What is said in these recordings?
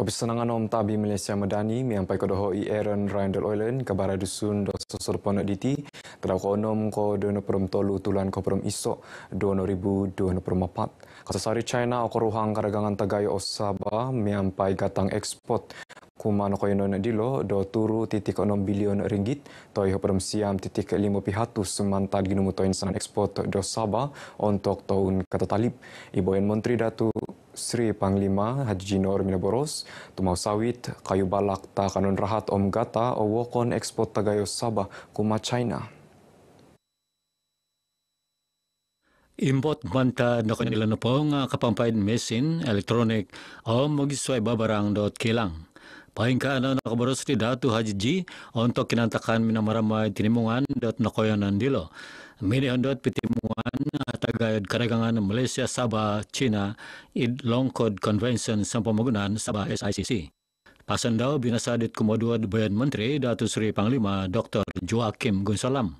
Kopi senang anom tabi Malaysia Medani miampai ko doho i Aaron Randall Dol Oilen ke bara dusun do sosor ponok diti tra ko onom ko do no prom tolu tulan ko prom iso do no ribu China ko ruhang karagangan tagayo osaba miampai gatang ekspor kuma no koyo na dilo do turu titik onom bilion ringgit toyo perum siam titik limo pihatu semantan ginumutoin sanan ekspor do saba untuk tahun kata talib iboyen menteri datu Sri Panglima Haji Noor Minaboros, tumausawit, kayo balak ta kanon rahat om gata o wokon export tagayo Sabah kuma China. Import banta na kanila na pong kapampain mesin, electronic o magisway kilang. painkaanan anak baros ti datu haji ji onto kinantakan minamaramay tinimungan dot nakoyanan dilo. Mini ondot pitimungan at agayad karagangan Malaysia Sabah China id longkod convention sa pamagunan Sabah SICC. Pasandau daw binasadit kumaduad bayan menteri datu Sri Panglima Dr. Joachim Gonsalam.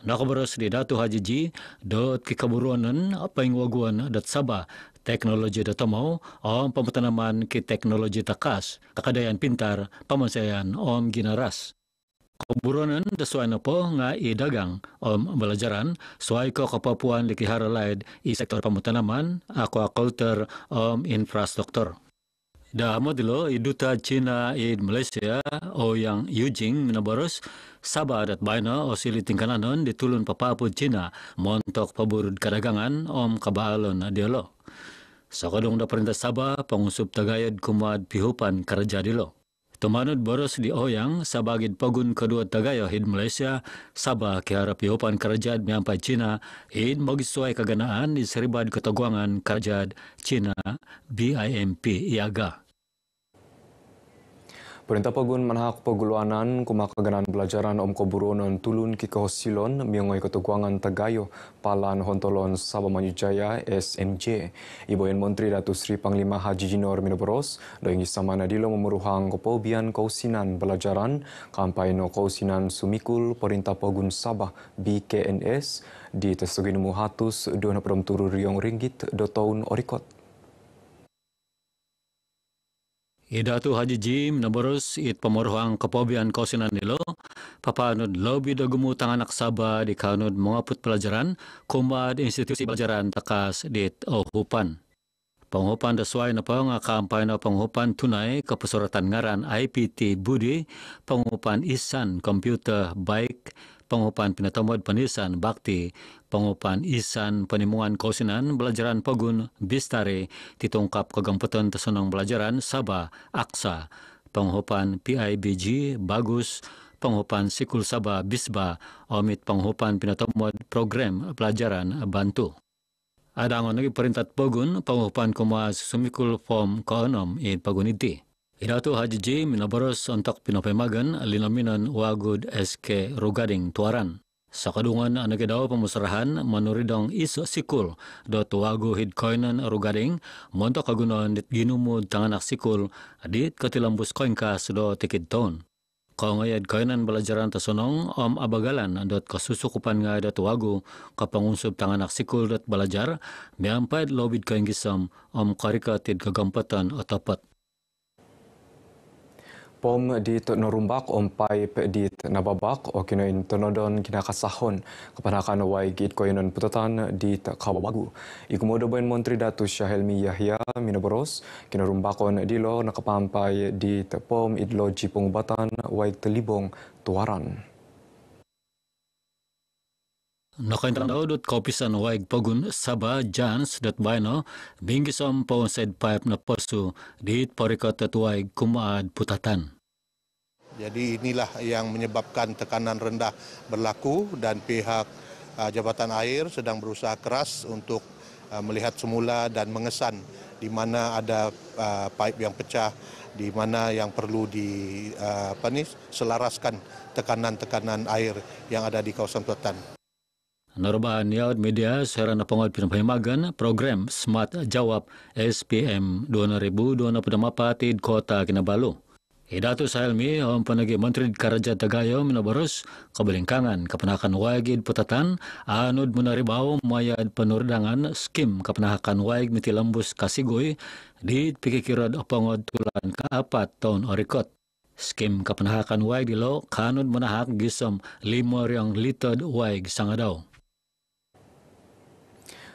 Nakabaras di Datu Haji Ji, dot kikaburuanan apa yang waguan dat sabah teknologi dat tamau om pemetanaman ke teknologi takas, kakadayan pintar, pamansayan om ginaras. Kaburuanan dasuai na po nga i dagang om belajaran suai ko kapapuan di kihara kiharalaid i sektor pemetanaman, aquaculture, om infrastruktur. Dah amat dulu, Iduta China in Malaysia, o yang Yujing menabarus, Sabah dat baina o sili tingkananon ditulun papapu China, montok paburud kadagangan om kabalon na dialo. Sakadong da perintah Sabah, pangusup tagayad kumad pihupan karja dialog. Tumanod boros di Oyang, sabagid pagun kedua tagaya hid Malaysia, sabah kiharap iupan kerajaan miampai China, in magisuai kaganaan di seribad ketaguangan kerajaan China, BIMP, Iaga. Perintah pagun manhak paguluanan kumakaganan belajaran om koburonon tulun ki kehosilon miangoy ketuguangan tagayo palan hontolon saba manyujaya SMJ. Iboyan Menteri Datu Sri Panglima Haji Jinor Minoboros doing isama na dilo memuruhang kausinan belajaran kampai no kausinan sumikul perintah pagun Sabah BKNS di tesugin muhatus dua perum turu riong ringgit dua tahun orikot. Ida tu Haji Jim na boros it pamuruh ang kapobian ko nilo. Papanod lobby da gumutang anak saba di kanod mga put pelajaran di institusi pelajaran takas di ohupan. penghupan sesuai na pang kampanye penghupan panghupan tunai kapusuratan ngaran IPT Budi, penghupan isan komputer baik pengupan pinatamod panisan bakti, pengupan isan penimungan kausinan belajaran pagun bistare, titungkap kegemputan tesonong belajaran sabah aksa, pengupan PIBG bagus, pengupan sikul sabah bisba, omit pengupan pinatamod program belajaran bantu. Ada angon lagi perintah pagun, pengupan kumas sumikul form koenom in paguniti. Hidato Haji J minabaros antak pinapemagan alinaminan wagod SK Rugading Tuaran. Sa kadungan anagidaw pamusrahan manuridang isa sikul dot wago hidkoinan Rugading montok kagunaan dit ginumod tanganak sikul adit katilambus koinka sudo tikid taon. Kung ayad kainan balajaran ta om abagalan dot kasusukupan nga dot wago kapangunsob tanganak sikul dot balajar miampad lobid kaingisam om karikatid kagampatan o tapat. Pom di Tonorumbak ompai pe di Nababak o kinoin Tonodon kinakasahon kapanakan wai git koinon putatan di Kababagu. Ikumodo boen Montri Datu Syahelmi Yahya Minoboros kinorumbakon di lo nakapampai di Pom idlo jipung batan wai telibong tuaran. Nakaintrano.kopisan waig pagun saba jans dat bayno bingisom po said pipe na porsu diit parikot at waig kumaad putatan. Jadi inilah yang menyebabkan tekanan rendah berlaku dan pihak uh, Jabatan Air sedang berusaha keras untuk uh, melihat semula dan mengesan di mana ada uh, pipe yang pecah, di mana yang perlu di apa ni selaraskan tekanan-tekanan air yang ada di kawasan putatan. Norma Niaud Media Sera Napongot Pinang Pahimagan Program Smart Jawab SPM 2024 Tid Kota Kinabalu. Idato sa Elmi, ang panagi Menteri Karaja Tagayo minabaros kabalingkangan kapanakan wagid putatan anod muna ribaw mayad panurdangan skim kapanakan wag mitilambus kasigoy di pikikirad opangod tulan kaapat taon orikot. Skim kapanahakan wag dilo kanod manahak gisom limo riyang litod wag sangadaw.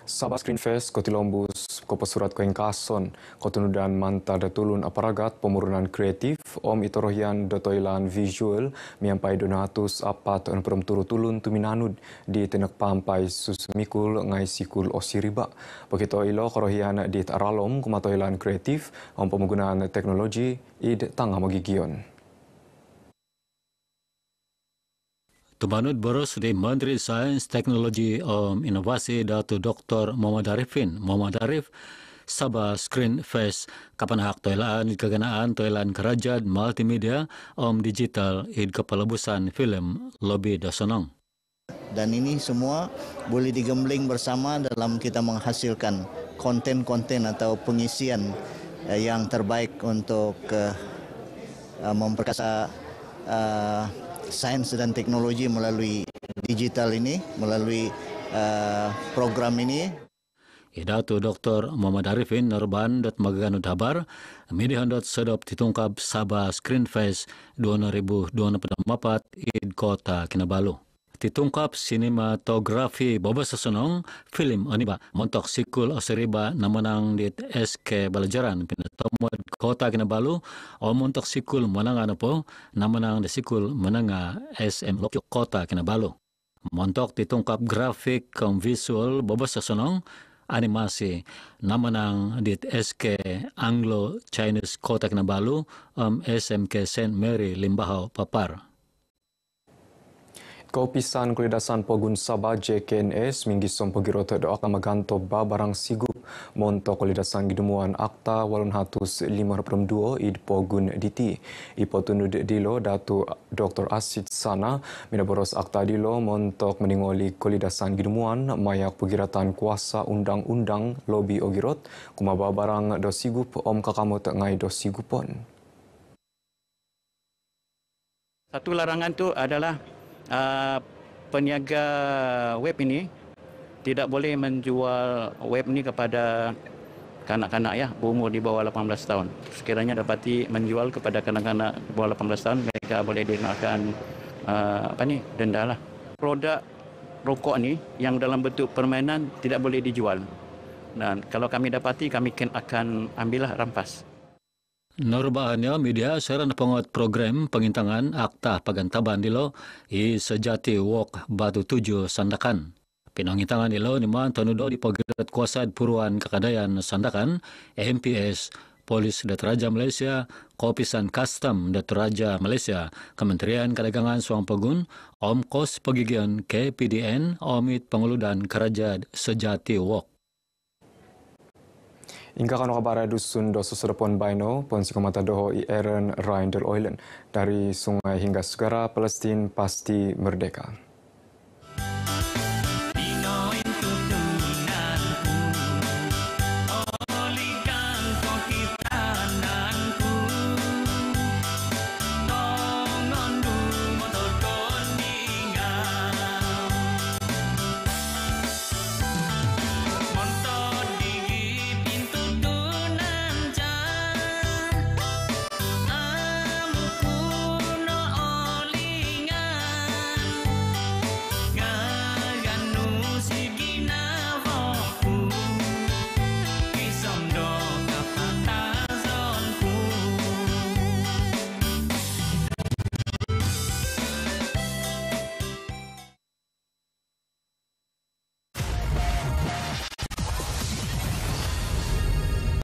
Sabah Screen Fest, Koti Lombus, Kopo Surat Koin Kason, Kotunu dan Manta Datulun Aparagat, Pemurunan Kreatif, Om Itorohian Dotoilan Visual, Miampai Donatus Apat dan Perumturu Tulun Tuminanud di Tenek Pampai Susmikul Ngai Sikul Osiriba. Begitu ilo Korohian di Taralom, Kumatoilan Kreatif, Om Pemugunaan Teknologi, Id Tangamogigion. Terima Tumanut berus di Menteri Sains, Teknologi um, Inovasi Datu Dr. Muhammad Arifin. Muhammad Arif, Sabah Screen Face, kapan hak toilan, kegenaan toilan kerajaan multimedia, om um, digital, id kepelebusan film, lobby dosenong. Dan ini semua boleh digembling bersama dalam kita menghasilkan konten-konten atau pengisian eh, yang terbaik untuk uh, memperkasa uh, sains dan teknologi melalui digital ini, melalui uh, program ini. Idatu ya, Dr. Muhammad Arifin Nurban dot Magaganu Dabar, Midihan dot Sedop Titungkap Sabah Screenface 2024 Id Kota Kinabalu ditungkap sinematografi boba sesenong film aniba montok sikul oseriba namanang di SK Balajaran pinatomod kota Kinabalu o montok sikul menanga na po namanang di sikul menanga SM Lokyo kota Kinabalu montok titungkap grafik kong visual boba sesenong animasi namanang di SK Anglo-Chinese kota Kinabalu um SMK Saint Mary Limbahau Papar. Kopisan Kulidasan Pogun Sabah JKNS minggi som pogiro te doak maganto ba barang sigup monto kulidasan gidumuan akta walun hatus lima reprem duo id pogun diti. ipotunud tunud dilo datu Dr. Asid Sana minaboros akta dilo montok meningoli kulidasan gidumuan mayak pegiratan kuasa undang-undang lobby ogirot kuma ba barang dosigup om kakamu kakamot ngai pon Satu larangan tu adalah uh, peniaga web ini tidak boleh menjual web ini kepada kanak-kanak ya berumur di bawah 18 tahun. Sekiranya dapati menjual kepada kanak-kanak di bawah 18 tahun, mereka boleh dikenakan uh, ah, apa ni? denda lah. Produk rokok ni yang dalam bentuk permainan tidak boleh dijual. Dan kalau kami dapati kami akan ambillah rampas. Norma hanya media seran penguat program pengintangan Akta Pagantaban di lo i sejati wok batu tuju sandakan. Pinangintangan di lo ni man tanudo di pagirat kuasa puruan kekadayan sandakan e MPS Polis Datraja Malaysia, Kopisan Custom Datraja Malaysia, Kementerian Kedagangan Suang Pegun, Omkos Pegigian KPDN, Omid Penguludan Kerajaan Sejati Wok. Ingka kan wabara dusun dosa serapun baino, pun si kumata doho i Aaron Rindel Oilen. Dari sungai hingga segara, Palestin pasti merdeka.